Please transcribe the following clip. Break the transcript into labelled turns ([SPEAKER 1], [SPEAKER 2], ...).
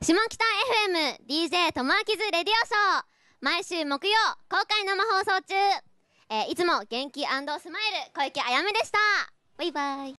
[SPEAKER 1] 下北 FM DJ ともあきずレディオショー毎週木曜公開生放送中、えー、いつも元気スマイル小池あやめでした
[SPEAKER 2] バイバイ